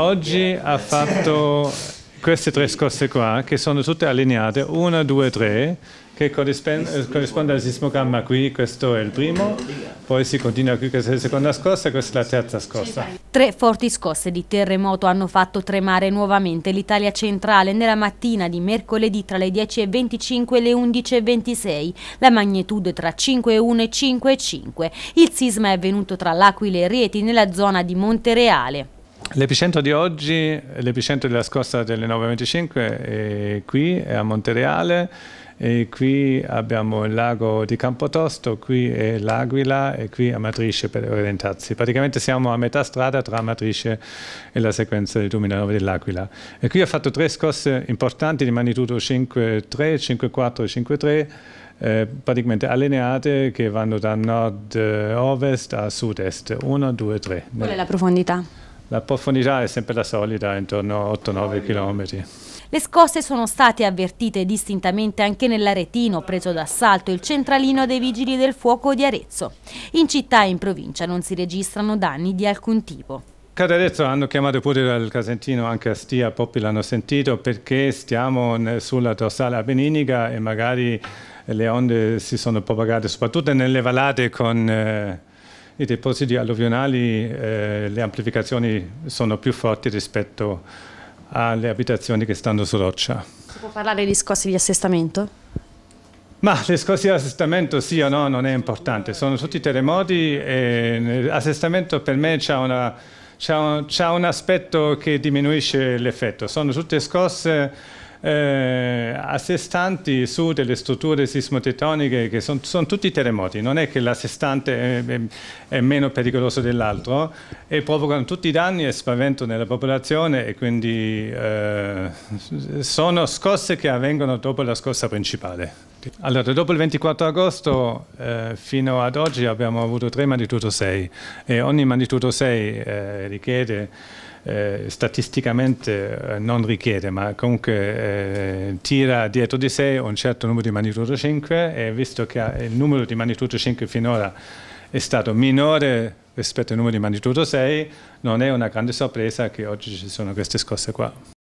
Oggi ha fatto queste tre scosse qua, che sono tutte allineate, 1, 2, 3, che eh, corrisponde al sismogramma qui, questo è il primo, poi si continua qui, questa è la seconda scossa e questa è la terza scossa. Tre forti scosse di terremoto hanno fatto tremare nuovamente l'Italia centrale nella mattina di mercoledì tra le 10.25 e le 11.26, la magnitudo è tra 5.1 e 5.5. Il sisma è avvenuto tra L'Aquila e Rieti nella zona di Montereale. L'epicentro di oggi, l'epicentro della scossa delle 9.25 è qui, è a Montereale, e qui abbiamo il lago di Campotosto, qui è l'Aquila e qui a Matrice per orientarsi. Praticamente siamo a metà strada tra Matrice e la sequenza del 2009 dell'Aquila. E qui ho fatto tre scosse importanti di magnitudo 5.3, 5.4 e 5.3. Eh, praticamente allineate che vanno da nord-ovest a sud-est 1, 2, 3. Qual è la profondità? La profondità è sempre la solita, intorno a 8-9 km. Le scosse sono state avvertite distintamente anche nell'Aretino, preso d'assalto il centralino dei Vigili del Fuoco di Arezzo. In città e in provincia non si registrano danni di alcun tipo. Ad Arezzo hanno chiamato pure dal Casentino, anche a Stia, proprio l'hanno sentito, perché stiamo sulla dorsale appenninica e magari le onde si sono propagate soprattutto nelle valate con... Eh, i depositi alluvionali, eh, le amplificazioni sono più forti rispetto alle abitazioni che stanno su roccia. Si può parlare di scossi di assestamento? Ma le scosse di assestamento sì o no non è importante, sono tutti terremoti e l'assestamento per me ha c'è un, un, aspetto che diminuisce l'effetto. Sono tutte scosse eh, a sé stanti su delle strutture sismotectoniche che sono son tutti terremoti, non è che la sé stante è, è, è meno pericoloso dell'altro e provocano tutti i danni e spavento nella popolazione e quindi eh, sono scosse che avvengono dopo la scossa principale. Sì. Allora, dopo il 24 agosto eh, fino ad oggi abbiamo avuto tre magnitudo 6 e ogni magnitudo 6 eh, richiede, eh, statisticamente eh, non richiede, ma comunque eh, tira dietro di sé un certo numero di magnitudo 5 e visto che il numero di magnitudo 5 finora è stato minore rispetto al numero di magnitudo 6, non è una grande sorpresa che oggi ci sono queste scosse qua.